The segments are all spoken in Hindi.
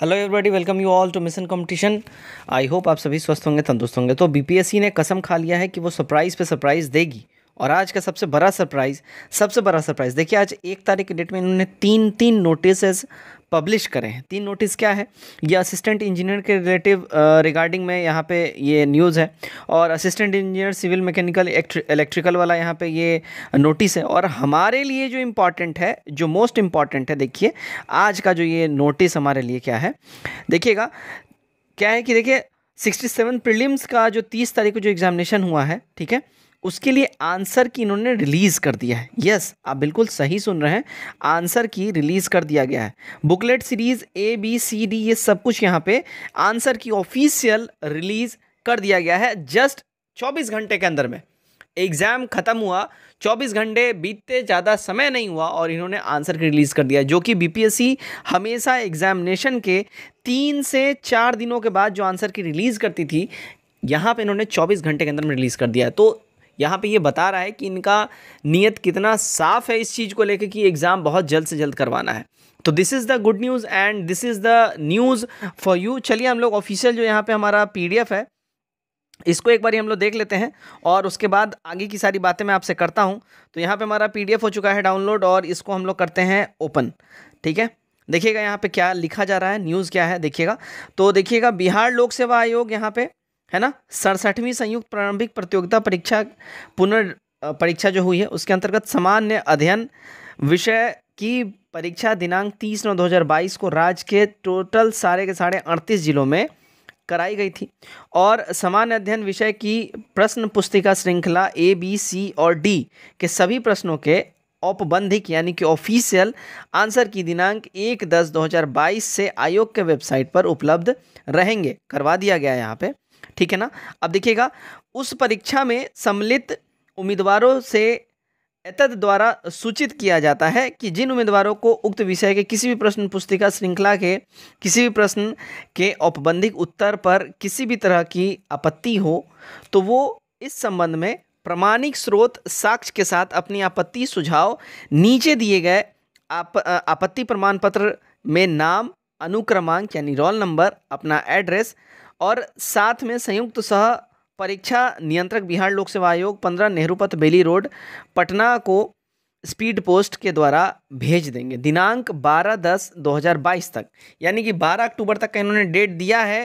hello everybody welcome you all to mission competition I hope आप सभी स्वस्थ होंगे तंदुरुस्त होंगे तो बीपीएससी ने कसम खा लिया है कि वो सरप्राइज़ पे सरप्राइज़ देगी और आज का सबसे बड़ा सरप्राइज़ सबसे बड़ा सरप्राइज़ देखिए आज एक तारीख की डेट में इन्होंने तीन तीन नोटिस पब्लिश करें तीन नोटिस क्या है ये असिस्टेंट इंजीनियर के रिलेटिव रिगार्डिंग में यहाँ पे ये न्यूज़ है और assistant engineer civil mechanical electrical वाला यहाँ पे ये नोटिस है और हमारे लिए जो इम्पॉर्टेंट है जो मोस्ट इम्पॉर्टेंट है देखिए आज का जो ये नोटिस हमारे लिए क्या है देखिएगा क्या है कि देखिए सिक्सटी सेवन का जो तीस तारीख को जो एग्जामिनेशन हुआ है ठीक है उसके लिए आंसर की इन्होंने रिलीज़ कर दिया है यस आप बिल्कुल सही सुन रहे हैं आंसर की रिलीज़ कर दिया गया है booklet series A B C D ये सब कुछ यहाँ पे आंसर की ऑफिशियल रिलीज़ कर दिया गया है जस्ट 24 घंटे के अंदर में एग्ज़ाम ख़त्म हुआ 24 घंटे बीतते ज़्यादा समय नहीं हुआ और इन्होंने आंसर की रिलीज़ कर दिया जो कि बी हमेशा एग्ज़ामिनेशन के तीन से चार दिनों के बाद जो आंसर की रिलीज़ करती थी यहाँ पे इन्होंने 24 घंटे के अंदर में रिलीज़ कर दिया तो यहाँ पे ये बता रहा है कि इनका नियत कितना साफ़ है इस चीज़ को लेकर कि एग्ज़ाम बहुत जल्द से जल्द करवाना है तो this is the good news and this is the news for you चलिए हम लोग ऑफिशियल जो यहाँ पे हमारा पीडीएफ है इसको एक बार हम लोग देख लेते हैं और उसके बाद आगे की सारी बातें मैं आपसे करता हूँ तो यहाँ पे हमारा पीडीएफ हो चुका है डाउनलोड और इसको हम लोग करते हैं ओपन ठीक है देखिएगा यहाँ पे क्या लिखा जा रहा है न्यूज़ क्या है देखिएगा तो देखिएगा बिहार लोक सेवा आयोग यहाँ पे है ना सड़सठवीं संयुक्त प्रारंभिक प्रतियोगिता परीक्षा पुनर् परीक्षा जो हुई है उसके अंतर्गत सामान्य अध्ययन विषय की परीक्षा दिनांक तीस नौ 2022 को राज्य के टोटल सारे के साढ़े अड़तीस जिलों में कराई गई थी और सामान्य अध्ययन विषय की प्रश्न पुस्तिका श्रृंखला ए बी सी और डी के सभी प्रश्नों के औपबंधिक यानी कि ऑफिशियल आंसर की दिनांक एक दस दो हज़ार बाईस से आयोग के वेबसाइट पर उपलब्ध रहेंगे करवा दिया गया यहाँ पर ठीक है ना अब देखिएगा उस परीक्षा में सम्मिलित उम्मीदवारों से एतद द्वारा सूचित किया जाता है कि जिन उम्मीदवारों को उक्त विषय के किसी भी प्रश्न पुस्तिका श्रृंखला के किसी भी प्रश्न के औपबंधिक उत्तर पर किसी भी तरह की आपत्ति हो तो वो इस संबंध में प्रमाणिक स्रोत साक्ष्य के साथ अपनी आपत्ति सुझाव नीचे दिए गए आप आपत्ति प्रमाण पत्र में नाम अनुक्रमांक यानी रोल नंबर अपना एड्रेस और साथ में संयुक्त सह परीक्षा नियंत्रक बिहार लोक सेवा आयोग पंद्रह नेहरू पथ बेली रोड पटना को स्पीड पोस्ट के द्वारा भेज देंगे दिनांक 12 दस 2022 तक यानी कि 12 अक्टूबर तक का इन्होंने डेट दिया है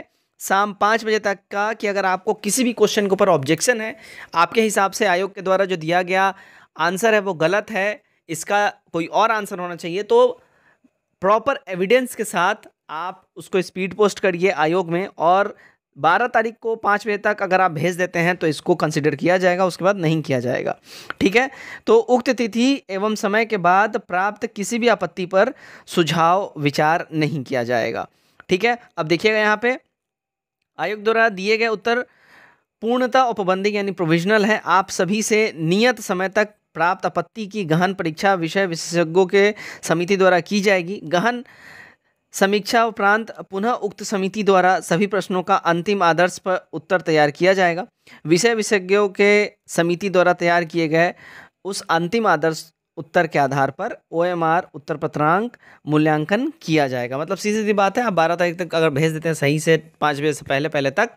शाम पाँच बजे तक का कि अगर आपको किसी भी क्वेश्चन के ऊपर ऑब्जेक्शन है आपके हिसाब से आयोग के द्वारा जो दिया गया आंसर है वो गलत है इसका कोई और आंसर होना चाहिए तो प्रॉपर एविडेंस के साथ आप उसको स्पीड पोस्ट करिए आयोग में और बारह तारीख को पाँच बजे तक अगर आप भेज देते हैं तो इसको कंसिडर किया जाएगा उसके बाद नहीं किया जाएगा ठीक है तो उक्त तिथि एवं समय के बाद प्राप्त किसी भी आपत्ति पर सुझाव विचार नहीं किया जाएगा ठीक है अब देखिएगा यहाँ पे आयोग द्वारा दिए गए उत्तर पूर्णता उपबंधिक यानी प्रोविजनल है आप सभी से नियत समय तक प्राप्त आपत्ति की गहन परीक्षा विषय विशेषज्ञों के समिति द्वारा की जाएगी गहन समीक्षा उपरांत पुनः उक्त समिति द्वारा सभी प्रश्नों का अंतिम आदर्श पर उत्तर तैयार किया जाएगा विषय विशेषज्ञों के समिति द्वारा तैयार किए गए उस अंतिम आदर्श उत्तर के आधार पर ओ एम आर उत्तर पत्रांक मूल्यांकन किया जाएगा मतलब सीधी सीधी बात है आप बारह तारीख तक अगर भेज देते हैं सही से पाँच बजे से पहले पहले तक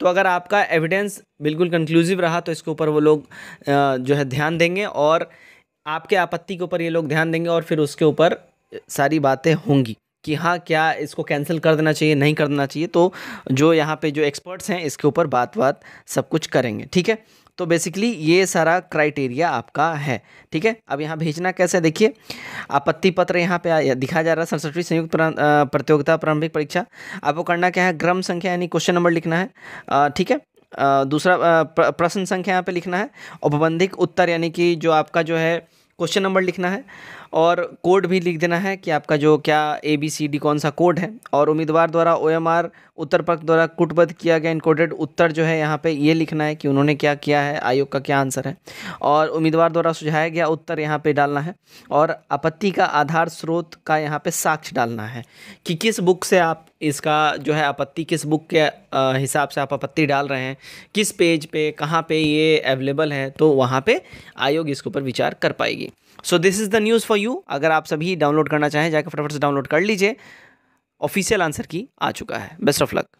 तो अगर आपका एविडेंस बिल्कुल कंक्लूसिव रहा तो इसके ऊपर वो लोग जो है ध्यान देंगे और आपके आपत्ति के ऊपर ये लोग ध्यान देंगे और फिर उसके ऊपर सारी बातें होंगी कि हाँ क्या इसको कैंसिल कर देना चाहिए नहीं कर देना चाहिए तो जो यहाँ पे जो एक्सपर्ट्स हैं इसके ऊपर बात बात सब कुछ करेंगे ठीक है तो बेसिकली ये सारा क्राइटेरिया आपका है ठीक है अब यहाँ भेजना कैसे देखिए आपत्ति पत्र यहाँ पे दिखा जा रहा है सड़सठवीं संयुक्त प्रतियोगिता प्रारंभिक परीक्षा आपको करना क्या है ग्रम संख्या यानी क्वेश्चन नंबर लिखना है ठीक है दूसरा प्रश्न संख्या यहाँ पे लिखना है औपबंधिक उत्तर यानी कि जो आपका जो है क्वेश्चन नंबर लिखना है और कोड भी लिख देना है कि आपका जो क्या ए बी सी डी कौन सा कोड है और उम्मीदवार द्वारा ओ एम आर उत्तर पक्ष द्वारा कुटबद्ध किया गया इनकोडेड उत्तर जो है यहाँ पे ये लिखना है कि उन्होंने क्या किया है आयोग का क्या आंसर है और उम्मीदवार द्वारा सुझाया गया उत्तर यहाँ पे डालना है और आपत्ति का आधार स्रोत का यहाँ पे साक्ष्य डालना है कि किस बुक से आप इसका जो है आपत्ति किस बुक के हिसाब से आप आपत्ति डाल रहे हैं किस पेज पे कहाँ पे ये अवेलेबल है तो वहाँ पे आयोग इसके ऊपर विचार कर पाएगी so this is the news for you अगर आप सभी डाउनलोड करना चाहें जाकर फटाफट से डाउनलोड कर लीजिए ऑफिशियल आंसर की आ चुका है बेस्ट ऑफ लक